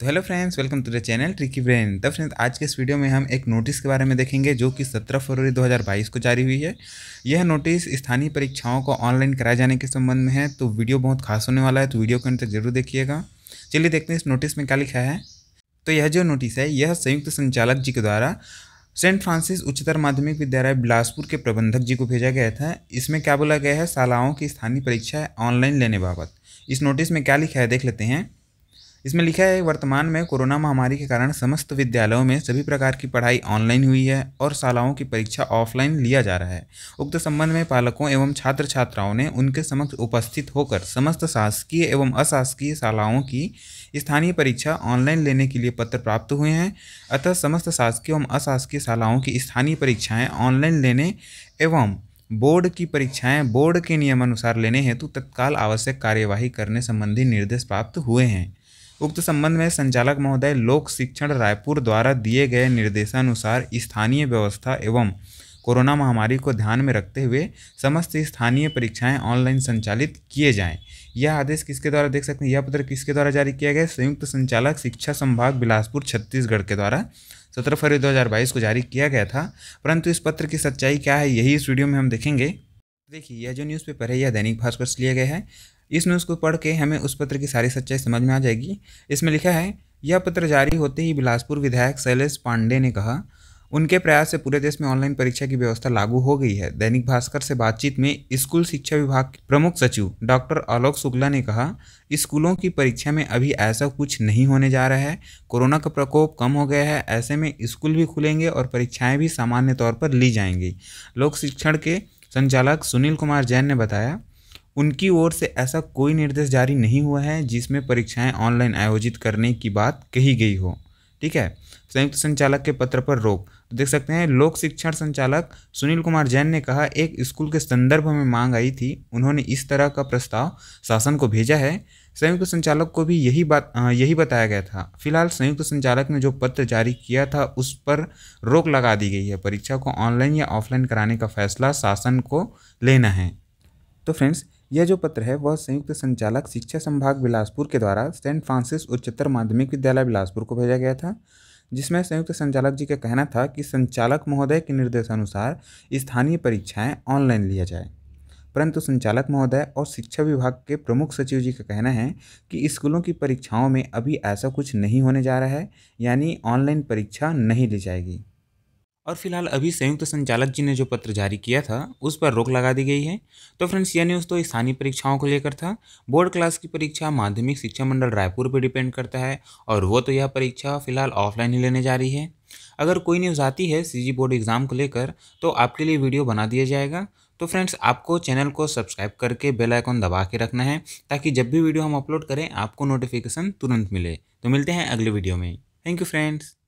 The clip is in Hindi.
तो hello friends welcome to the channel tricky brain तो फ्रेंड्स आज के इस वीडियो में हम एक नोटिस के बारे में देखेंगे जो कि 17 फरवरी 2022 को जारी हुई है यह नोटिस स्थानीय परीक्षाओं को ऑनलाइन कराए जाने के संबंध में है तो वीडियो बहुत खास होने वाला है तो वीडियो को अंतर जरूर देखिएगा चलिए देखते हैं इस नोटिस में क्या लिखा है तो यह जो नोटिस है यह संयुक्त संचालक जी के द्वारा सेंट फ्रांसिस उच्चतर माध्यमिक विद्यालय बिलासपुर के प्रबंधक जी को भेजा गया था इसमें क्या बोला गया है शालाओं की स्थानीय परीक्षा ऑनलाइन लेने बाबत इस नोटिस में क्या लिखा है देख लेते हैं इसमें लिखा है वर्तमान में कोरोना महामारी के कारण समस्त विद्यालयों में सभी प्रकार की पढ़ाई ऑनलाइन हुई है और शालाओं की परीक्षा ऑफलाइन लिया जा रहा है उक्त संबंध में पालकों एवं छात्र छात्राओं ने उनके समक्ष उपस्थित होकर समस्त शासकीय एवं अशासकीय शालाओं की स्थानीय परीक्षा ऑनलाइन लेने के लिए पत्र प्राप्त हुए हैं अतः समस्त शासकीय एवं अशासकीय शालाओं की स्थानीय परीक्षाएँ ऑनलाइन लेने एवं बोर्ड की परीक्षाएं बोर्ड के नियमानुसार लेने हेतु तत्काल आवश्यक कार्यवाही करने संबंधी निर्देश प्राप्त हुए हैं उक्त संबंध में संचालक महोदय लोक शिक्षण रायपुर द्वारा दिए गए निर्देशानुसार स्थानीय व्यवस्था एवं कोरोना महामारी को ध्यान में रखते हुए समस्त स्थानीय परीक्षाएं ऑनलाइन संचालित किए जाएं यह आदेश किसके द्वारा देख सकते हैं यह पत्र किसके द्वारा जारी किया गया संयुक्त संचालक शिक्षा संभाग बिलासपुर छत्तीसगढ़ के द्वारा सत्रह फरवरी दो को जारी किया गया था परंतु इस पत्र की सच्चाई क्या है यही इस वीडियो में हम देखेंगे देखिए यह जो न्यूज़पेपर है यह दैनिक भास्कर से लिया गया है इस न्यूज़ को पढ़ के हमें उस पत्र की सारी सच्चाई समझ में आ जाएगी इसमें लिखा है यह पत्र जारी होते ही बिलासपुर विधायक शैलेश पांडे ने कहा उनके प्रयास से पूरे देश में ऑनलाइन परीक्षा की व्यवस्था लागू हो गई है दैनिक भास्कर से बातचीत में स्कूल शिक्षा विभाग के प्रमुख सचिव डॉक्टर आलोक शुक्ला ने कहा स्कूलों की परीक्षा में अभी ऐसा कुछ नहीं होने जा रहा है कोरोना का प्रकोप कम हो गया है ऐसे में स्कूल भी खुलेंगे और परीक्षाएं भी सामान्य तौर पर ली जाएंगी लोक शिक्षण के संचालक सुनील कुमार जैन ने बताया उनकी ओर से ऐसा कोई निर्देश जारी नहीं हुआ है जिसमें परीक्षाएं ऑनलाइन आयोजित करने की बात कही गई हो ठीक है संयुक्त संचालक के पत्र पर रोक तो देख सकते हैं लोक शिक्षण संचालक सुनील कुमार जैन ने कहा एक स्कूल के संदर्भ में मांग आई थी उन्होंने इस तरह का प्रस्ताव शासन को भेजा है संयुक्त संचालक को भी यही बात यही बताया गया था फिलहाल संयुक्त संचालक ने जो पत्र जारी किया था उस पर रोक लगा दी गई है परीक्षा को ऑनलाइन या ऑफलाइन कराने का फैसला शासन को लेना है तो फ्रेंड्स यह जो पत्र है वह संयुक्त संचालक शिक्षा संभाग बिलासपुर के द्वारा सेंट फ्रांसिस उच्चतर माध्यमिक विद्यालय बिलासपुर को भेजा गया था जिसमें संयुक्त संचालक जी का कहना था कि संचालक महोदय के निर्देशानुसार स्थानीय परीक्षाएं ऑनलाइन लिया जाए परंतु संचालक महोदय और शिक्षा विभाग के प्रमुख सचिव जी का कहना है कि स्कूलों की परीक्षाओं में अभी ऐसा कुछ नहीं होने जा रहा है यानी ऑनलाइन परीक्षा नहीं ली जाएगी और फिलहाल अभी संयुक्त तो संचालक जी ने जो पत्र जारी किया था उस पर रोक लगा दी गई है तो फ्रेंड्स यह न्यूज़ तो स्थानीय परीक्षाओं को लेकर था बोर्ड क्लास की परीक्षा माध्यमिक शिक्षा मंडल रायपुर पर डिपेंड करता है और वो तो यह परीक्षा फिलहाल ऑफलाइन ही लेने जा रही है अगर कोई न्यूज़ आती है सी बोर्ड एग्ज़ाम को लेकर तो आपके लिए वीडियो बना दिया जाएगा तो फ्रेंड्स आपको चैनल को सब्सक्राइब करके बेल आइकॉन दबा के रखना है ताकि जब भी वीडियो हम अपलोड करें आपको नोटिफिकेशन तुरंत मिले तो मिलते हैं अगले वीडियो में थैंक यू फ्रेंड्स